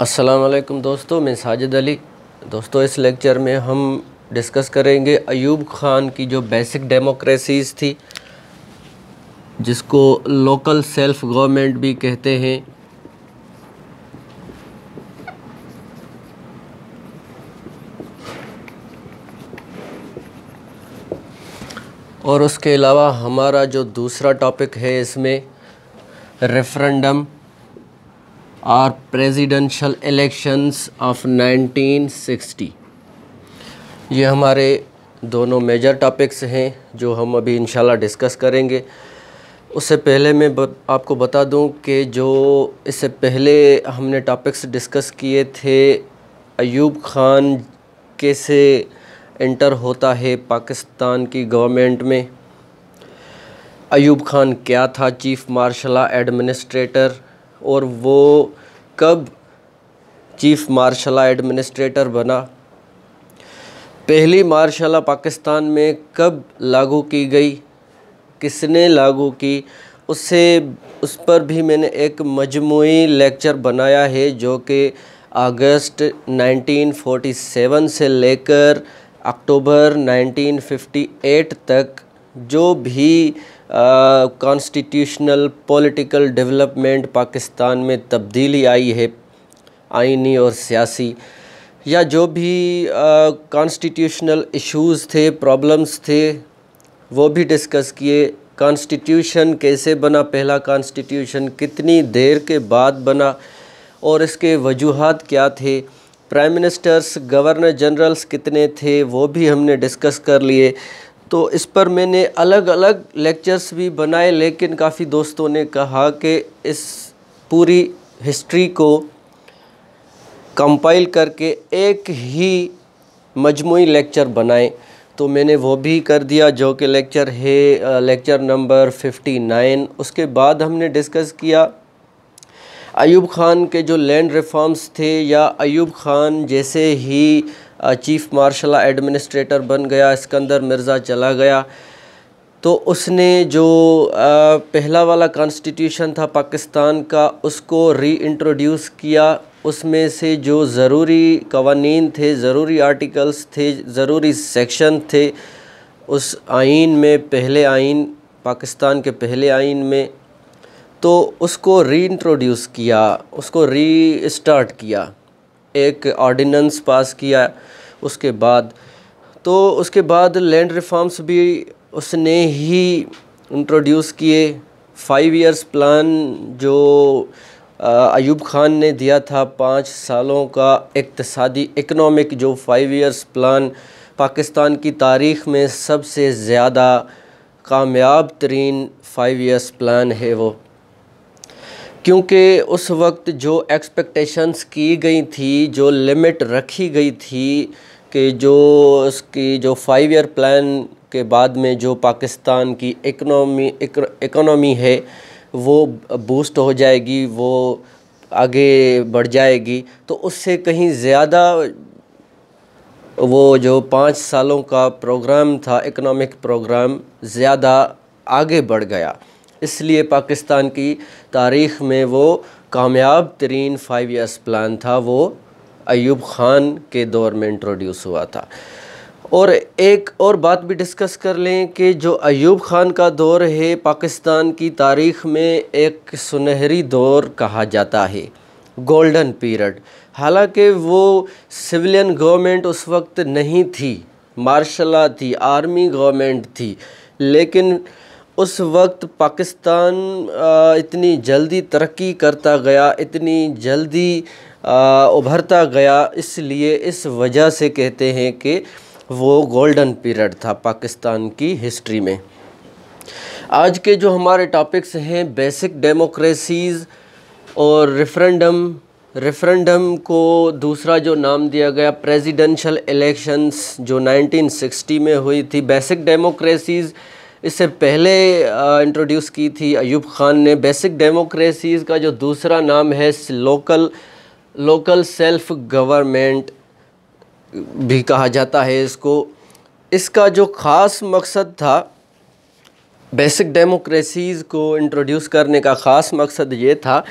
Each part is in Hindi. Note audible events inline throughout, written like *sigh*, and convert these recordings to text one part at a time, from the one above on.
अस्सलाम दोस्तों मैं साजिद अली दोस्तों इस लेक्चर में हम डिस्कस करेंगे अयूब खान की जो बेसिक डेमोक्रेसीज़ थी जिसको लोकल सेल्फ गवर्नमेंट भी कहते हैं और उसके अलावा हमारा जो दूसरा टॉपिक है इसमें रेफरेंडम और प्रेसिडेंशियल इलेक्शंस ऑफ 1960 ये हमारे दोनों मेजर टॉपिक्स हैं जो हम अभी इंशाल्लाह डिस्कस करेंगे उससे पहले मैं ब, आपको बता दूं कि जो इससे पहले हमने टॉपिक्स डिस्कस किए थे अयूब खान कैसे इंटर होता है पाकिस्तान की गवर्नमेंट में अयूब खान क्या था चीफ़ मार्शल एडमिनिस्ट्रेटर और वो कब चीफ़ मार्शल एडमिनिस्ट्रेटर बना पहली मार्शल पाकिस्तान में कब लागू की गई किसने लागू की उससे उस पर भी मैंने एक मजमू लेक्चर बनाया है जो कि अगस्त 1947 से लेकर अक्टूबर 1958 तक जो भी कॉन्स्टिट्यूशनल पॉलिटिकल डेवलपमेंट पाकिस्तान में तब्दीली आई है आइनी और सियासी या जो भी कॉन्स्टिट्यूशनल uh, इश्यूज़ थे प्रॉब्लम्स थे वो भी डिस्कस किए कॉन्स्टिट्यूशन कैसे बना पहला कॉन्स्टिट्यूशन कितनी देर के बाद बना और इसके वजूहत क्या थे प्राइम मिनिस्टर्स गवर्नर जनरल्स कितने थे वो भी हमने डिस्कस कर लिए तो इस पर मैंने अलग अलग लेक्चर्स भी बनाए लेकिन काफ़ी दोस्तों ने कहा कि इस पूरी हिस्ट्री को कंपाइल करके एक ही मजमू लेक्चर बनाएं तो मैंने वो भी कर दिया जो कि लेक्चर है लेक्चर नंबर 59 उसके बाद हमने डिस्कस किया अयूब ख़ान के जो लैंड रिफॉर्म्स थे या अयूब ख़ान जैसे ही चीफ़ मार्शल एडमिनिस्ट्रेटर बन गया इसकंदर मिर्ज़ा चला गया तो उसने जो पहला वाला कॉन्स्टिट्यूशन था पाकिस्तान का उसको री इंट्रोड्यूस किया उसमें से जो ज़रूरी कवानीन थे ज़रूरी आर्टिकल्स थे ज़रूरी सेक्शन थे उस आइन में पहले आइन पाकिस्तान के पहले आइन में तो उसको री इंट्रोड्यूस किया उसको री स्टार्ट किया एक ऑर्डिनेंस पास किया उसके बाद तो उसके बाद लैंड रिफॉर्म्स भी उसने ही इंट्रोड्यूस किए फाइव इयर्स प्लान जो अयूब खान ने दिया था पाँच सालों का इकतसादी इकनॉमिक जो फाइव इयर्स प्लान पाकिस्तान की तारीख में सबसे ज़्यादा कामयाब तरीन फाइव इयर्स प्लान है वो क्योंकि उस वक्त जो एक्सपेक्टेशंस की गई थी जो लिमिट रखी गई थी कि जो उसकी जो फाइव ईयर प्लान के बाद में जो पाकिस्तान की इकनॉमी इकनॉमी है वो बूस्ट हो जाएगी वो आगे बढ़ जाएगी तो उससे कहीं ज़्यादा वो जो पाँच सालों का प्रोग्राम था इकनॉमिक प्रोग्राम ज़्यादा आगे बढ़ गया इसलिए पाकिस्तान की तारीख़ में वो कामयाब तरीन फ़ाइव ईयर्स प्लान था वो अयूब ख़ान के दौर में इंट्रोड्यूस हुआ था और एक और बात भी डिस्कस कर लें कि जो अयूब ख़ान का दौर है पाकिस्तान की तारीख़ में एक सुनहरी दौर कहा जाता है गोल्डन पीरियड हालांकि वो सिविलियन गवर्नमेंट उस वक्त नहीं थी मार्शला थी आर्मी गवर्नमेंट थी लेकिन उस वक्त पाकिस्तान इतनी जल्दी तरक्की करता गया इतनी जल्दी उभरता गया इसलिए इस वजह से कहते हैं कि वो गोल्डन पीरियड था पाकिस्तान की हिस्ट्री में आज के जो हमारे टॉपिक्स हैं बेसिक डेमोक्रेसीज़ और रेफरेंडम रेफरेंडम को दूसरा जो नाम दिया गया प्रेसिडेंशियल इलेक्शंस जो 1960 में हुई थी बेसिक डेमोक्रेसीज़ इससे पहले इंट्रोड्यूस की थी अयूब खान ने बेसिक डेमोक्रेसीज़ का जो दूसरा नाम है लोकल लोकल सेल्फ गवर्नमेंट भी कहा जाता है इसको इसका जो ख़ास मकसद था बेसिक डेमोक्रेसीज़ को इंट्रोड्यूस करने का ख़ास मकसद ये था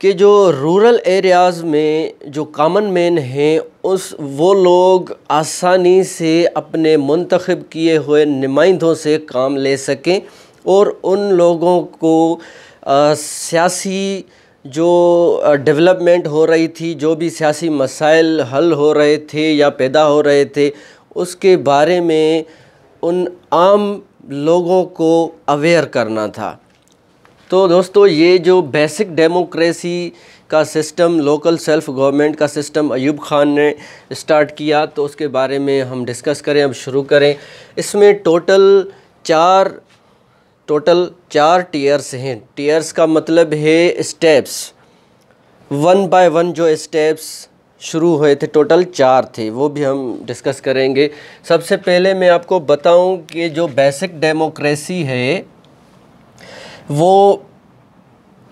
कि जो रूरल एरियाज़ में जो कामन मैन हैं उस वो लोग आसानी से अपने मंतखब किए हुए नुमाइंदों से काम ले सकें और उन लोगों को सियासी जो डेवलपमेंट हो रही थी जो भी सियासी मसाइल हल हो रहे थे या पैदा हो रहे थे उसके बारे में उन आम लोगों को अवेयर करना था तो दोस्तों ये जो बेसिक डेमोक्रेसी का सिस्टम लोकल सेल्फ गवर्नमेंट का सिस्टम अयूब खान ने स्टार्ट किया तो उसके बारे में हम डिस्कस करें अब शुरू करें इसमें टोटल चार टोटल चार टीयर्स हैं टीयर्स का मतलब है स्टेप्स वन बाय वन जो स्टेप्स शुरू हुए थे टोटल चार थे वो भी हम डिस्कस करेंगे सबसे पहले मैं आपको बताऊं कि जो बेसिक डेमोक्रेसी है वो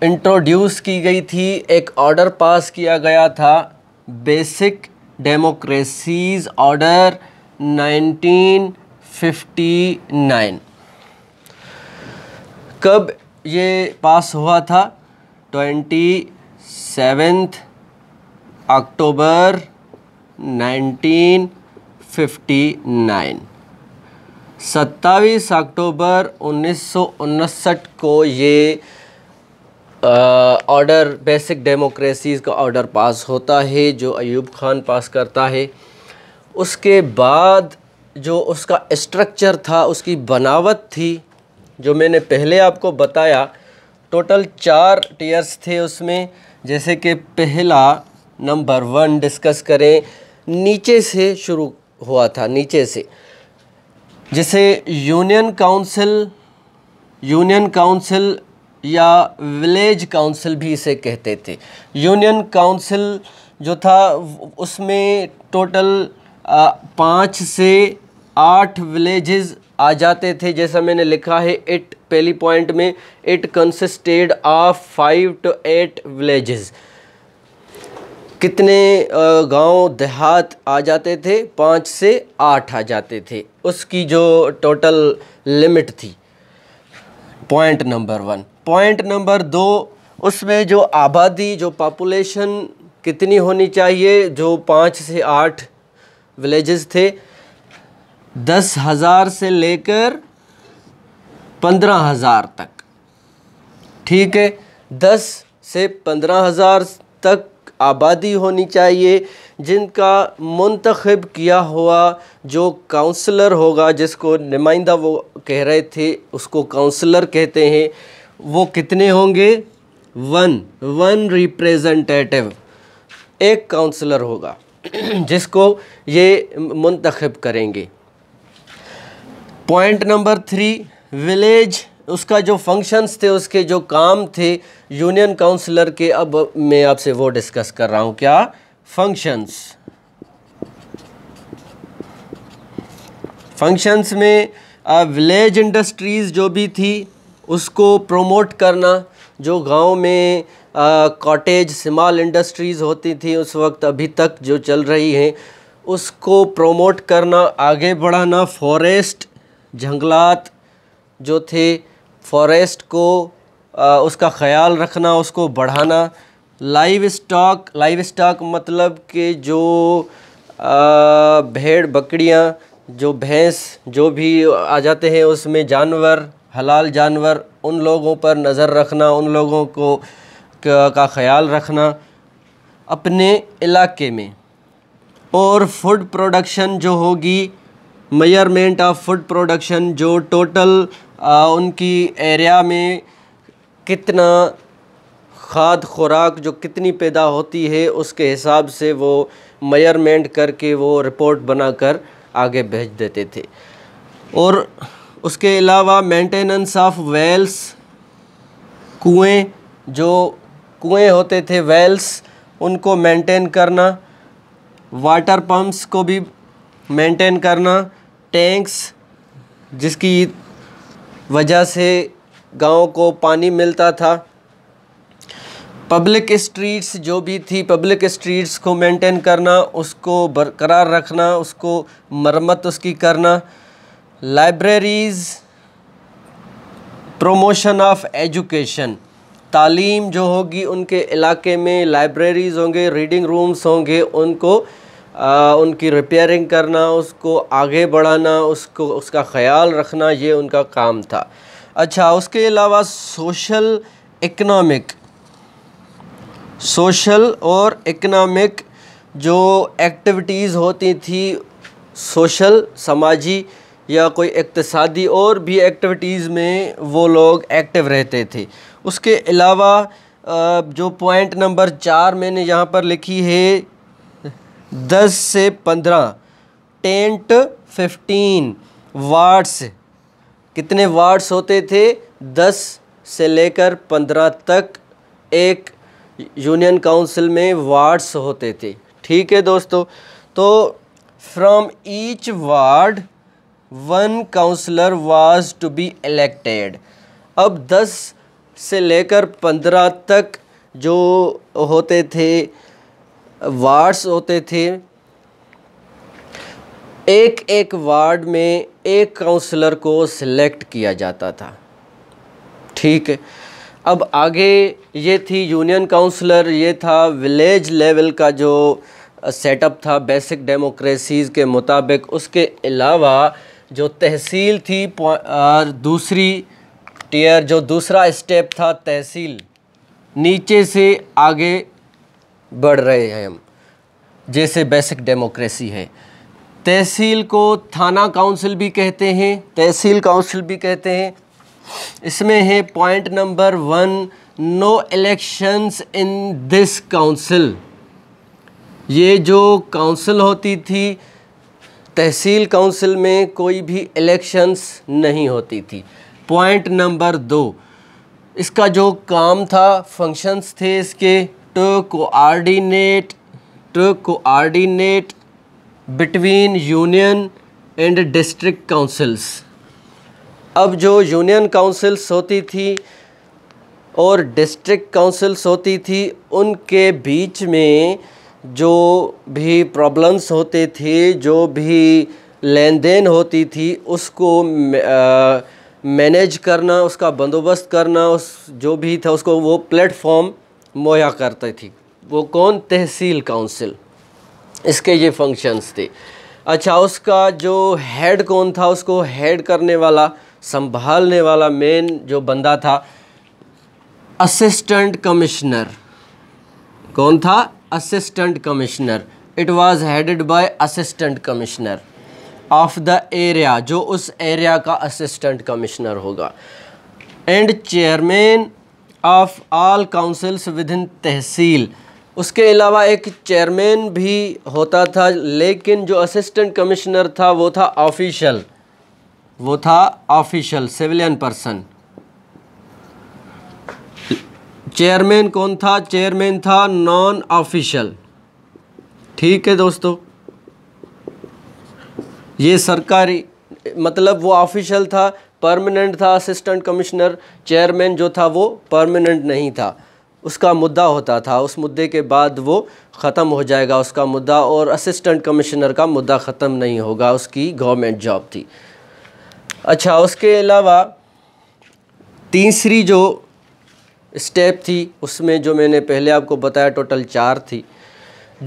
इंट्रोड्यूस की गई थी एक ऑर्डर पास किया गया था बेसिक डेमोक्रेसीज ऑर्डर 1959 कब ये पास हुआ था ट्वेंटी सेवेंथ अक्टूबर 1959 सत्ताईस अक्टूबर उन्नीस को ये ऑर्डर बेसिक डेमोक्रेसीज़ का ऑर्डर पास होता है जो अयूब खान पास करता है उसके बाद जो उसका स्ट्रक्चर था उसकी बनावट थी जो मैंने पहले आपको बताया टोटल चार टीयर्स थे उसमें जैसे कि पहला नंबर वन डिस्कस करें नीचे से शुरू हुआ था नीचे से जैसे यूनियन काउंसिल यूनियन काउंसिल या विलेज काउंसिल भी इसे कहते थे यूनियन काउंसिल जो था उसमें टोटल पाँच से आठ विलेजेस आ जाते थे जैसा मैंने लिखा है इट पहली पॉइंट में it consisted of five to eight villages कितने गांव देहात आ जाते थे पाँच से आठ आ जाते थे उसकी जो टोटल लिमिट थी point number one point number दो उसमें जो आबादी जो पापुलेशन कितनी होनी चाहिए जो पाँच से आठ विलेजेस थे दस हज़ार से लेकर पंद्रह हज़ार तक ठीक है दस से पंद्रह हज़ार तक आबादी होनी चाहिए जिनका मंतखब किया हुआ जो काउंसलर होगा जिसको नुमाइंदा वो कह रहे थे उसको काउंसलर कहते हैं वो कितने होंगे वन वन रिप्रेजेंटेटिव एक काउंसलर होगा *clears throat* जिसको ये मंतखब करेंगे पॉइंट नंबर थ्री विलेज उसका जो फंक्शंस थे उसके जो काम थे यूनियन काउंसलर के अब मैं आपसे वो डिस्कस कर रहा हूँ क्या फंक्शंस फंक्शंस में विलेज इंडस्ट्रीज़ जो भी थी उसको प्रमोट करना जो गांव में कॉटेज स्मॉल इंडस्ट्रीज़ होती थी उस वक्त अभी तक जो चल रही हैं उसको प्रमोट करना आगे बढ़ाना फॉरेस्ट जंगलात जो थे फॉरेस्ट को आ, उसका ख्याल रखना उसको बढ़ाना लाइव स्टॉक लाइव स्टॉक मतलब कि जो भेड़ बकरियाँ जो भैंस जो भी आ जाते हैं उसमें जानवर हलाल जानवर उन लोगों पर नज़र रखना उन लोगों को का ख्याल रखना अपने इलाके में और फूड प्रोडक्शन जो होगी मेयरमेंट ऑफ फूड प्रोडक्शन जो टोटल आ, उनकी एरिया में कितना खाद खुराक जो कितनी पैदा होती है उसके हिसाब से वो मेयरमेंट करके वो रिपोर्ट बनाकर आगे भेज देते थे और उसके अलावा मेंटेनेंस ऑफ वेल्स कुएं जो कुएं होते थे वेल्स उनको मेंटेन करना वाटर पंप्स को भी मेंटेन करना टैंक्स जिसकी वजह से गाँव को पानी मिलता था पब्लिक स्ट्रीट्स जो भी थी पब्लिक स्ट्रीट्स को मेंटेन करना उसको बरकरार रखना उसको मरम्मत उसकी करना लाइब्रेरीज़ प्रोमोशन ऑफ एजुकेशन तालीम जो होगी उनके इलाके में लाइब्रेरीज़ होंगे रीडिंग रूम्स होंगे उनको उनकी रिपेयरिंग करना उसको आगे बढ़ाना उसको उसका ख्याल रखना ये उनका काम था अच्छा उसके अलावा सोशल इकनॉमिक सोशल और इकनॉमिक जो एक्टिविटीज़ होती थी सोशल समाजी या कोई इकतसादी और भी एक्टिविटीज़ में वो लोग एक्टिव रहते थे उसके अलावा जो पॉइंट नंबर चार मैंने यहाँ पर लिखी है दस से पंद्रह टेंट फिफ्टीन वार्ड्स कितने वार्ड्स होते थे दस से लेकर पंद्रह तक एक यूनियन काउंसिल में वार्ड्स होते थे ठीक है दोस्तों तो from each ward one councillor was to be elected अब दस से लेकर पंद्रह तक जो होते थे वार्ड्स होते थे एक एक वार्ड में एक काउंसलर को सिलेक्ट किया जाता था ठीक है अब आगे ये थी यूनियन काउंसलर ये था विलेज लेवल का जो सेटअप था बेसिक डेमोक्रेसीज़ के मुताबिक उसके अलावा जो तहसील थी और दूसरी टीयर जो दूसरा स्टेप था तहसील नीचे से आगे बढ़ रहे हैं हम जैसे बेसिक डेमोक्रेसी है तहसील को थाना काउंसिल भी कहते हैं तहसील काउंसिल भी कहते हैं इसमें है point number one no elections in this council ये जो काउंसिल होती थी तहसील काउंसिल में कोई भी इलेक्शंस नहीं होती थी पॉइंट नंबर दो इसका जो काम था फंक्शंस थे इसके to coordinate to coordinate between union and district councils अब जो यूनियन काउंसिल्स होती थी और डिस्ट्रिक्ट काउंसिल्स होती थी उनके बीच में जो भी प्रॉब्लम्स होते थे जो भी लेन देन होती थी उसको मैनेज करना उसका बंदोबस्त करना उस जो भी था उसको वो प्लेटफॉर्म मुहैया करती थी वो कौन तहसील काउंसिल इसके ये फंक्शंस थे अच्छा उसका जो हेड कौन था उसको हेड करने वाला संभालने वाला मेन जो बंदा था असिस्टेंट कमिश्नर कौन था assistant commissioner it was headed by assistant commissioner of the area जो उस एरिया का असिस्टेंट कमिश्नर होगा and chairman of all councils within tehsil उसके अलावा एक चेयरमैन भी होता था लेकिन जो असिस्टेंट कमिश्नर था वो था ऑफिशियल वो था ऑफिशियल सिविलियन पर्सन चेयरमैन कौन था चेयरमैन था नॉन ऑफिशियल ठीक है दोस्तों ये सरकारी मतलब वो ऑफिशियल था परमानेंट था असिस्टेंट कमिश्नर चेयरमैन जो था वो परमानेंट नहीं था उसका मुद्दा होता था उस मुद्दे के बाद वो ख़त्म हो जाएगा उसका मुद्दा और असिस्टेंट कमिश्नर का मुद्दा ख़त्म नहीं होगा उसकी गवर्नमेंट जॉब थी अच्छा उसके अलावा तीसरी जो स्टेप थी उसमें जो मैंने पहले आपको बताया टोटल चार थी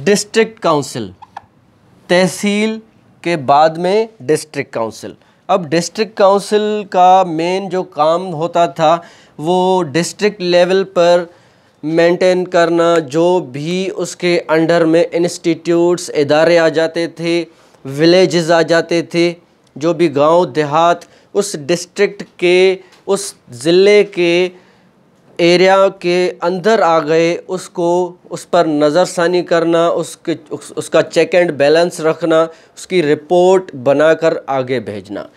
डिस्ट्रिक्ट काउंसिल तहसील के बाद में डिस्ट्रिक्ट काउंसिल अब डिस्ट्रिक्ट काउंसिल का मेन जो काम होता था वो डिस्ट्रिक्ट लेवल पर मेंटेन करना जो भी उसके अंडर में इंस्टीट्यूट्स इदारे आ जाते थे विलेजेस आ जाते थे जो भी गांव देहात उस डिस्ट्रिक्ट के उस ज़िले के एरिया के अंदर आ गए उसको उस पर नज़रसानी करना उसके उस, उसका चेक एंड बैलेंस रखना उसकी रिपोर्ट बनाकर आगे भेजना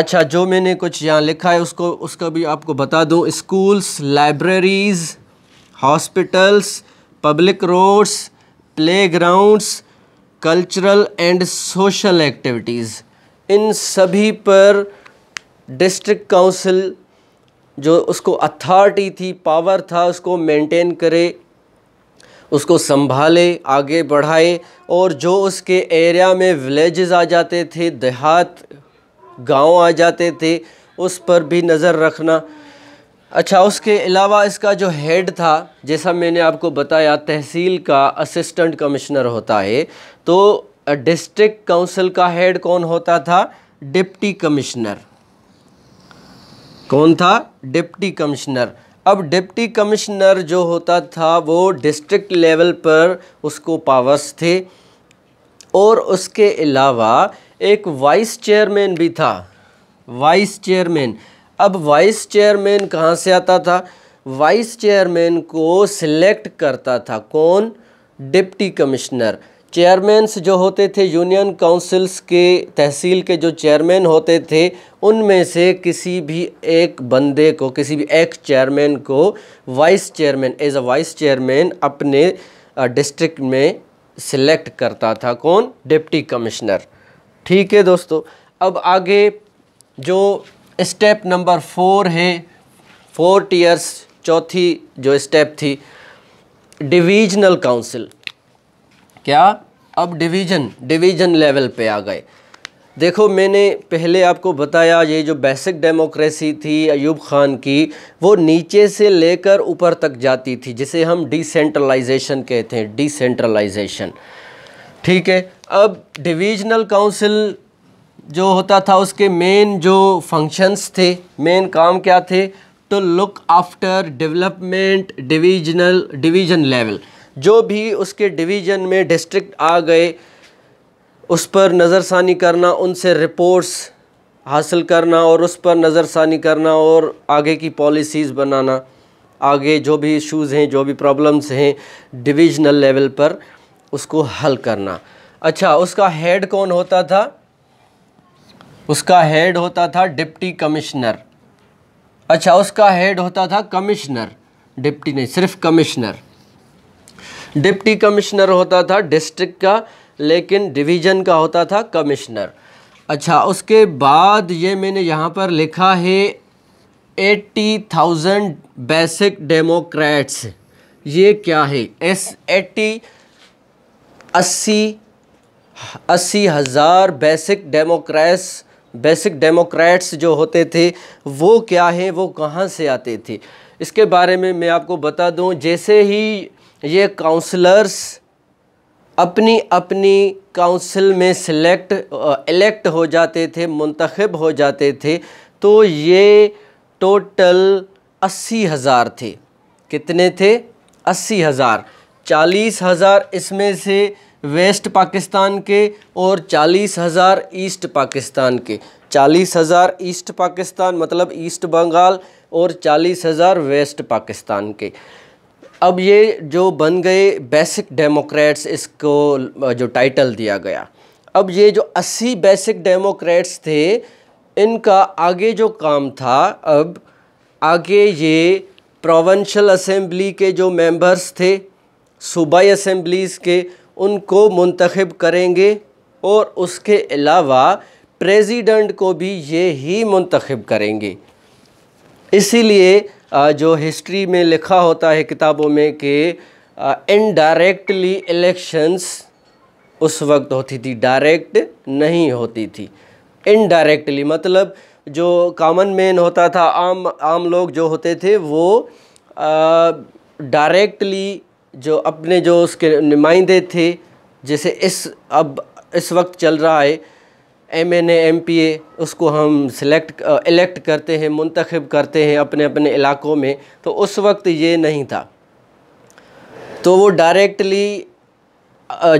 अच्छा जो मैंने कुछ यहाँ लिखा है उसको उसका भी आपको बता दूँ schools libraries hospitals public roads playgrounds cultural and social activities इन सभी पर डिस्ट्रिक्ट काउंसिल जो उसको अथॉरिटी थी पावर था उसको मेंटेन करे उसको संभाले आगे बढ़ाए और जो उसके एरिया में विलेजेस आ जाते थे देहात गांव आ जाते थे उस पर भी नज़र रखना अच्छा उसके अलावा इसका जो हेड था जैसा मैंने आपको बताया तहसील का असिस्टेंट कमिश्नर होता है तो डिस्ट्रिक्ट काउंसिल का हेड कौन होता था डिप्टी कमिश्नर कौन था डिप्टी कमिश्नर अब डिप्टी कमिश्नर जो होता था वो डिस्ट्रिक्ट लेवल पर उसको पावर्स थे और उसके अलावा एक वाइस चेयरमैन भी था वाइस चेयरमैन अब वाइस चेयरमैन कहाँ से आता था वाइस चेयरमैन को सिलेक्ट करता था कौन डिप्टी कमिश्नर चेयरमैन्स जो होते थे यूनियन काउंसिल्स के तहसील के जो चेयरमैन होते थे उनमें से किसी भी एक बंदे को किसी भी एक चेयरमैन को vice chairman as a vice chairman अपने डिस्ट्रिक्ट में सिलेक्ट करता था कौन डिप्टी कमिश्नर ठीक है दोस्तों अब आगे जो स्टेप नंबर फोर है फोर टीयर्स चौथी जो स्टेप थी डिवीजनल काउंसिल क्या अब डिवीज़न डिवीज़न लेवल पे आ गए देखो मैंने पहले आपको बताया ये जो बेसिक डेमोक्रेसी थी अयूब ख़ान की वो नीचे से लेकर ऊपर तक जाती थी जिसे हम डिसेंट्रलाइजेशन कहते हैं डिसेंट्रलाइजेशन ठीक है अब डिवीजनल काउंसिल जो होता था उसके मेन जो फंक्शंस थे मेन काम क्या थे to look after development divisional division level जो भी उसके डिवीज़न में डिस्ट्रिक्ट आ गए उस पर नज़रसानी करना उनसे रिपोर्ट्स हासिल करना और उस पर नज़रसानी करना और आगे की पॉलिसीज़ बनाना आगे जो भी इश्यूज़ हैं जो भी प्रॉब्लम्स हैं डिविजनल लेवल पर उसको हल करना अच्छा उसका हेड कौन होता था उसका हेड होता था डिप्टी कमिश्नर अच्छा उसका हेड होता था कमिश्नर डिप्टी नहीं सिर्फ कमिश्नर डिप्टी कमिश्नर होता था डिस्ट्रिक्ट का लेकिन डिवीज़न का होता था कमिश्नर अच्छा उसके बाद ये मैंने यहाँ पर लिखा है एट्टी थाउजेंड बेसिक डेमोक्रेट्स ये क्या है एस एट्टी अस्सी अस्सी हज़ार बेसिक डेमोक्रेट्स बेसिक डेमोक्रेट्स जो होते थे वो क्या हैं वो कहाँ से आते थे इसके बारे में मैं आपको बता दूं जैसे ही ये काउंसलर्स अपनी अपनी काउंसिल में सिलेक्ट इलेक्ट हो जाते थे मंतखब हो जाते थे तो ये टोटल अस्सी हज़ार थे कितने थे अस्सी हज़ार चालीस हज़ार इसमें से वेस्ट पाकिस्तान के और चालीस हज़ार ईस्ट पाकिस्तान के चालीस हज़ार ईस्ट पाकिस्तान मतलब ईस्ट बंगाल और चालीस हज़ार वेस्ट पाकिस्तान के अब ये जो बन गए बेसिक डेमोक्रेट्स इसको जो टाइटल दिया गया अब ये जो अस्सी बेसिक डेमोक्रेट्स थे इनका आगे जो काम था अब आगे ये प्रोवेंशल असेंबली के जो मेंबर्स थे सूबाई असेंबलीज़ के उनको मुंतखब करेंगे और उसके अलावा प्रेसिडेंट को भी ये ही मुंतखब करेंगे इसीलिए जो हिस्ट्री में लिखा होता है किताबों में कि इनडायरेक्टली इलेक्शंस उस वक्त होती थी डायरेक्ट नहीं होती थी इनडायरेक्टली मतलब जो कॉमन मैन होता था आम आम लोग जो होते थे वो डायरेक्टली जो अपने जो उसके नुमाइंदे थे जैसे इस अब इस वक्त चल रहा है M N M P A उसको हम सिलेक्ट इलेक्ट करते हैं मुंतखब करते हैं अपने अपने इलाकों में तो उस वक्त ये नहीं था तो वो डायरेक्टली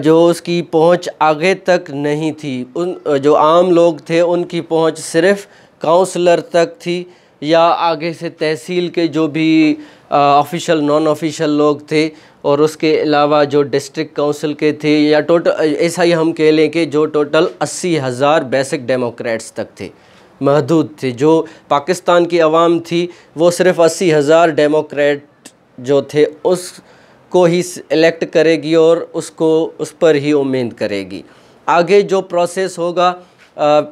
जो उसकी पहुंच आगे तक नहीं थी उन जो आम लोग थे उनकी पहुंच सिर्फ काउंसलर तक थी या आगे से तहसील के जो भी ऑफिशियल नॉन ऑफिशियल लोग थे और उसके अलावा जो डिस्ट्रिक्ट काउंसिल के थे या टोटल ऐसा ही हम कह लें कि जो टोटल अस्सी हज़ार बेसिक डेमोक्रेट्स तक थे महदूद थे जो पाकिस्तान की आवाम थी वो सिर्फ अस्सी हज़ार डेमोक्रेट जो थे उसको ही इलेक्ट करेगी और उसको उस पर ही उम्मीद करेगी आगे जो प्रोसेस होगा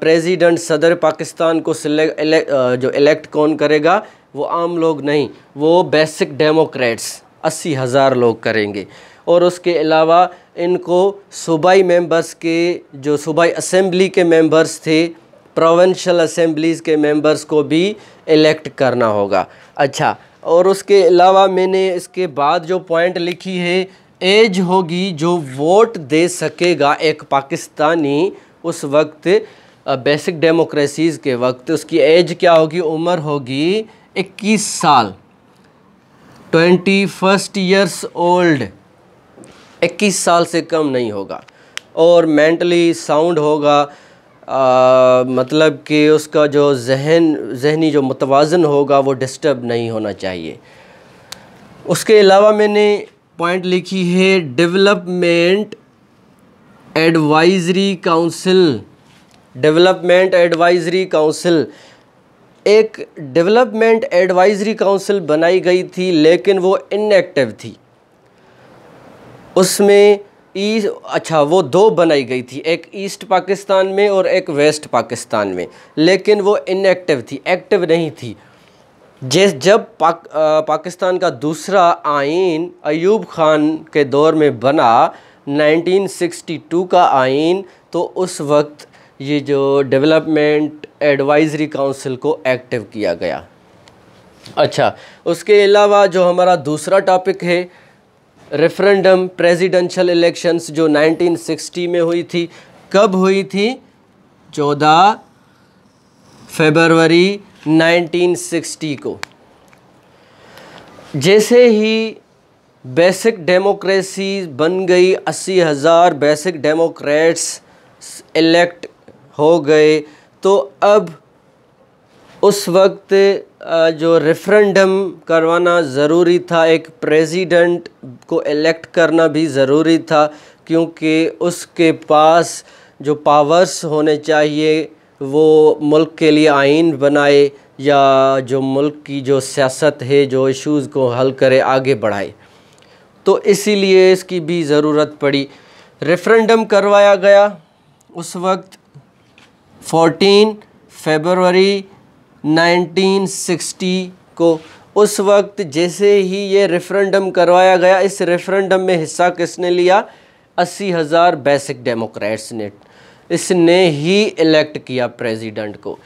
प्रेसिडेंट सदर पाकिस्तान को सिलेक्ट जो इलेक्ट कौन करेगा वो आम लोग नहीं वो बेसिक डेमोक्रेट्स अस्सी हज़ार लोग करेंगे और उसके अलावा इनको सूबाई मेंबर्स के जो सूबाई असेंबली के मेंबर्स थे प्रोविंशल असम्बलीज़ के मेंबर्स को भी इलेक्ट करना होगा अच्छा और उसके अलावा मैंने इसके बाद जो पॉइंट लिखी है एज होगी जो वोट दे सकेगा एक पाकिस्तानी उस वक्त बेसिक डेमोक्रेसीज़ के वक्त उसकी एज क्या होगी उम्र होगी 21 साल ट्वेंटी फर्स्ट ईयर्स ओल्ड इक्कीस साल से कम नहीं होगा और मेंटली साउंड होगा आ, मतलब कि उसका जो जहन जहनी जो मुतवाजन होगा वो डिस्टर्ब नहीं होना चाहिए उसके अलावा मैंने पॉइंट लिखी है development advisory council development advisory council एक डेवलपमेंट एडवाइजरी काउंसिल बनाई गई थी लेकिन वो इनएक्टिव थी उसमें ई अच्छा वो दो बनाई गई थी एक ईस्ट पाकिस्तान में और एक वेस्ट पाकिस्तान में लेकिन वो इनएक्टिव थी एक्टिव नहीं थी जिस जब पाक, आ, पाकिस्तान का दूसरा आइन अयूब खान के दौर में बना 1962 का आइन तो उस वक्त ये जो डेवलपमेंट एडवाइजरी काउंसिल को एक्टिव किया गया अच्छा उसके अलावा जो हमारा दूसरा टॉपिक है रेफरेंडम प्रेसिडेंशियल इलेक्शंस जो 1960 में हुई थी कब हुई थी 14 फरवरी 1960 को जैसे ही बेसिक डेमोक्रेसी बन गई अस्सी हज़ार बेसिक डेमोक्रेट्स इलेक्ट हो गए तो अब उस वक्त जो रेफरेंडम करवाना ज़रूरी था एक प्रेसिडेंट को इलेक्ट करना भी ज़रूरी था क्योंकि उसके पास जो पावर्स होने चाहिए वो मुल्क के लिए आइन बनाए या जो मुल्क की जो सियासत है जो इश्यूज़ को हल करे आगे बढ़ाए तो इसीलिए इसकी भी ज़रूरत पड़ी रेफरेंडम करवाया गया उस वक्त 14 फरवरी 1960 को उस वक्त जैसे ही ये रेफरेंडम करवाया गया इस रेफरेंडम में हिस्सा किसने लिया अस्सी हज़ार बेसिक डेमोक्रेट्स ने इसने ही इलेक्ट किया प्रेसिडेंट को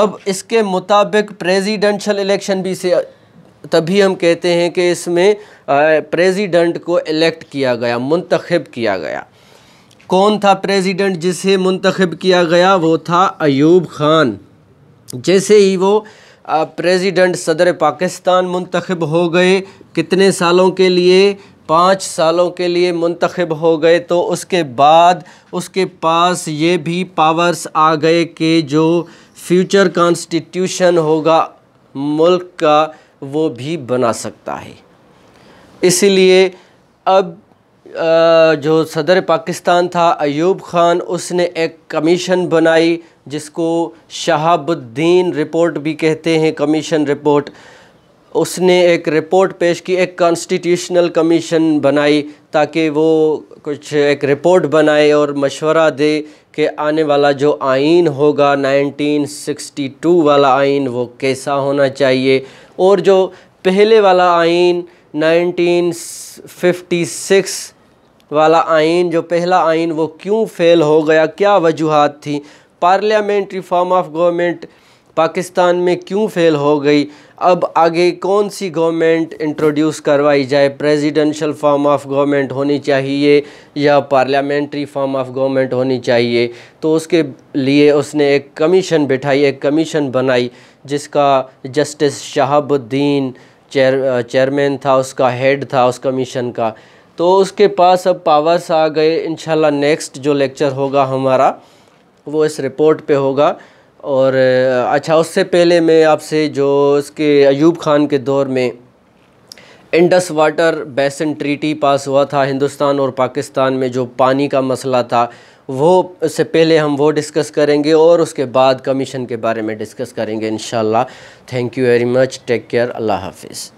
अब इसके मुताबिक प्रेसिडेंशियल इलेक्शन भी से तभी हम कहते हैं कि इसमें प्रेसिडेंट को इलेक्ट किया गया मुंतखब किया गया कौन था प्रेसिडेंट जिसे मुंतखब किया गया वो था अयूब खान जैसे ही वो प्रेसिडेंट सदर पाकिस्तान मुंतखब हो गए कितने सालों के लिए पाँच सालों के लिए मुंतखब हो गए तो उसके बाद उसके पास ये भी पावर्स आ गए कि जो फ्यूचर कॉन्स्टिट्यूशन होगा मुल्क का वो भी बना सकता है इसलिए अब जो सदर पाकिस्तान था अयूब ख़ान उसने एक कमीशन बनाई जिसको शहाबुद्दीन रिपोर्ट भी कहते हैं कमीशन रिपोर्ट उसने एक रिपोर्ट पेश की एक कॉन्स्टिट्यूशनल कमीशन बनाई ताकि वो कुछ एक रिपोर्ट बनाए और मशवरा दे कि आने वाला जो आइन होगा 1962 वाला आइन वो कैसा होना चाहिए और जो पहले वाला आइन 1956 वाला आइन जो पहला आइन वो क्यों फेल हो गया क्या वजूहत थी parliament reform of government Pakistan में क्यों फेल हो गई अब आगे कौन सी गवर्नमेंट इंट्रोड्यूस करवाई जाए प्रेसिडेंशियल फॉर्म ऑफ गवर्नमेंट होनी चाहिए या पार्लियामेंट्री फॉर्म ऑफ गवर्नमेंट होनी चाहिए तो उसके लिए उसने एक कमीशन बिठाई एक कमीशन बनाई जिसका जस्टिस शहाबुद्दीन चेयर चेयरमैन था उसका हेड था उस कमीशन का तो उसके पास अब पावर्स आ गए इनशाला नेक्स्ट जो लेक्चर होगा हमारा वो इस रिपोर्ट पे होगा और अच्छा उससे पहले मैं आपसे जो उसके अयूब खान के दौर में Indus water basin treaty pass हुआ था हिंदुस्तान और पाकिस्तान में जो पानी का मसला था वो इससे पहले हम वो डिस्कस करेंगे और उसके बाद कमीशन के बारे में डिस्कस करेंगे इन thank you very much take care अल्लाह हाफिज़